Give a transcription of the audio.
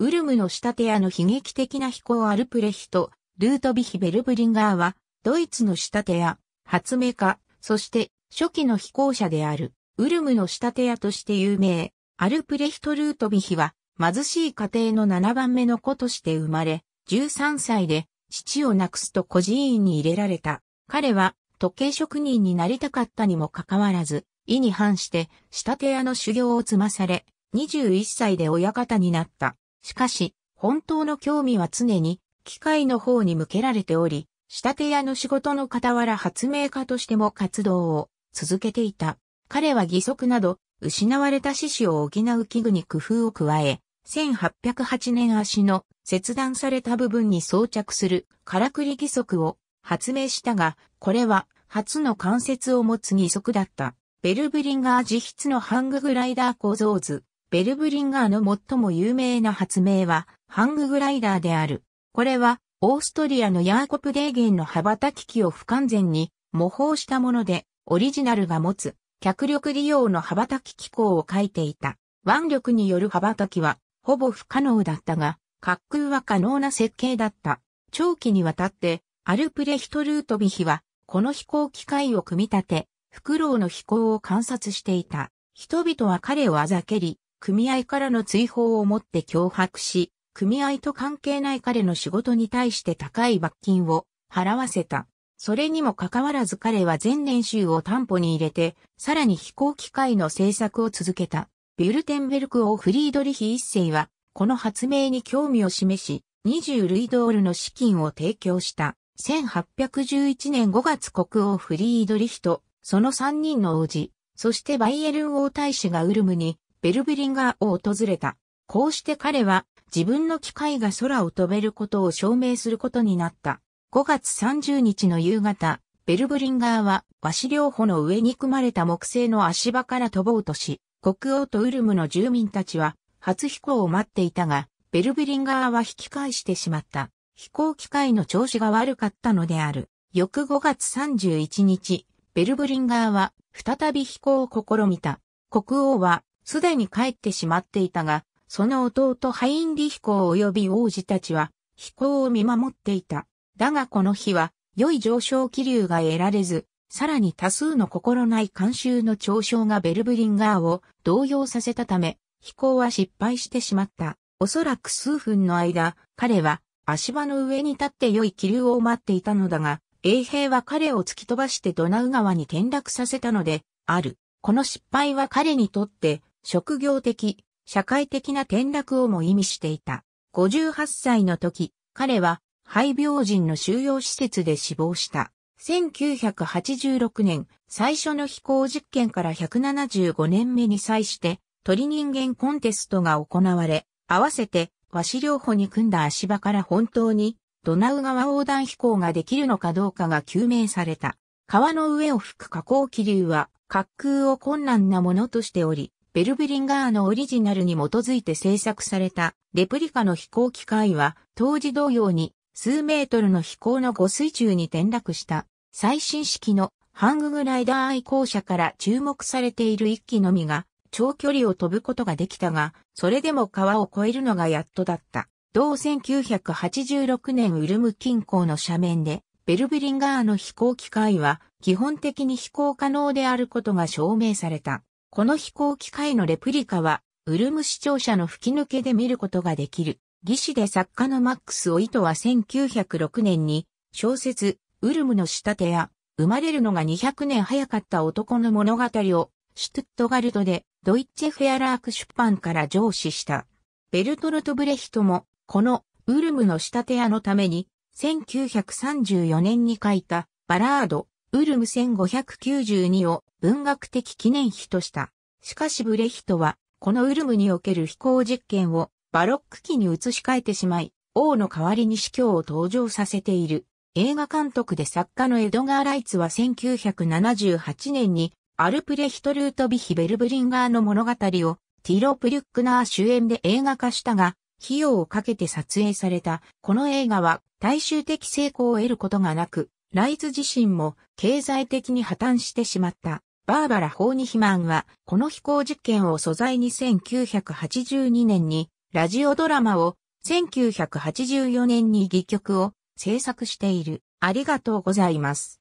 ウルムの仕立て屋の悲劇的な飛行アルプレヒト、ルートビヒ・ベルブリンガーは、ドイツの仕立て屋、発明家、そして初期の飛行者である、ウルムの仕立て屋として有名、アルプレヒト・ルートビヒは、貧しい家庭の7番目の子として生まれ、13歳で、父を亡くすと孤児院に入れられた。彼は、時計職人になりたかったにもかかわらず、意に反して、仕立て屋の修行を積まされ、21歳で親方になった。しかし、本当の興味は常に機械の方に向けられており、仕立て屋の仕事の傍ら発明家としても活動を続けていた。彼は義足など、失われた四肢を補う器具に工夫を加え、1808年足の切断された部分に装着するからくり義足を発明したが、これは初の関節を持つ義足だった。ベルブリンガー自筆のハンググライダー構造図。ベルブリンガーの最も有名な発明は、ハンググライダーである。これは、オーストリアのヤーコプデーゲンの羽ばたき機を不完全に模倣したもので、オリジナルが持つ、脚力利用の羽ばたき機構を書いていた。腕力による羽ばたきは、ほぼ不可能だったが、滑空は可能な設計だった。長期にわたって、アルプレヒトルートビヒは、この飛行機械を組み立て、フクロウの飛行を観察していた。人々は彼をあざけり、組合からの追放をもって脅迫し、組合と関係ない彼の仕事に対して高い罰金を払わせた。それにもかかわらず彼は全練習を担保に入れて、さらに飛行機械の制作を続けた。ビュルテンベルク王フリードリヒ一世は、この発明に興味を示し、20ルイドールの資金を提供した。1811年5月国王フリードリヒと、その3人の王子、そしてバイエルン王大使がウルムにベルベリンガーを訪れた。こうして彼は自分の機械が空を飛べることを証明することになった。5月30日の夕方、ベルブリンガーは和紙両方の上に組まれた木製の足場から飛ぼうとし、国王とウルムの住民たちは初飛行を待っていたが、ベルブリンガーは引き返してしまった。飛行機械の調子が悪かったのである。翌5月31日、ベルブリンガーは再び飛行を試みた。国王はすでに帰ってしまっていたが、その弟ハインリヒ公及び王子たちは、飛行を見守っていた。だがこの日は、良い上昇気流が得られず、さらに多数の心ない慣習の嘲笑がベルブリンガーを動揺させたため、飛行は失敗してしまった。おそらく数分の間、彼は足場の上に立って良い気流を待っていたのだが、衛兵は彼を突き飛ばしてドナウ川に転落させたので、ある。この失敗は彼にとって職業的、社会的な転落をも意味していた。58歳の時、彼は肺病人の収容施設で死亡した。1986年、最初の飛行実験から175年目に際して、鳥人間コンテストが行われ、合わせて和紙療法に組んだ足場から本当にドナウ川横断飛行ができるのかどうかが究明された。川の上を吹く下降気流は滑空を困難なものとしており、ベルブリンガーのオリジナルに基づいて制作されたレプリカの飛行機械は当時同様に数メートルの飛行の誤水中に転落した最新式のハンググライダー愛好者から注目されている一機のみが長距離を飛ぶことができたが、それでも川を越えるのがやっとだった。同1986年ウルム近郊の斜面で、ベルブリンガーの飛行機械は基本的に飛行可能であることが証明された。この飛行機械のレプリカは、ウルム視聴者の吹き抜けで見ることができる。義士で作家のマックス・オイトは1906年に、小説、ウルムの仕立てや、生まれるのが200年早かった男の物語を、シュトゥットガルトで、ドイッチェ・フェアラーク出版から上司した。ベルトルト・ブレヒトも、この、ウルムの仕立て屋のために、1934年に書いた、バラード、ウルム1592を文学的記念碑とした。しかしブレヒトは、このウルムにおける飛行実験をバロック期に移し替えてしまい、王の代わりに司教を登場させている。映画監督で作家のエドガー・ライツは1978年にアルプレヒトルート・ビヒ・ベルブリンガーの物語をティロ・プリュックナー主演で映画化したが、費用をかけて撮影されたこの映画は大衆的成功を得ることがなく、ライズ自身も経済的に破綻してしまった。バーバラ・ホーニヒマンは、この飛行実験を素材に1982年にラジオドラマを、1984年に戯曲を制作している。ありがとうございます。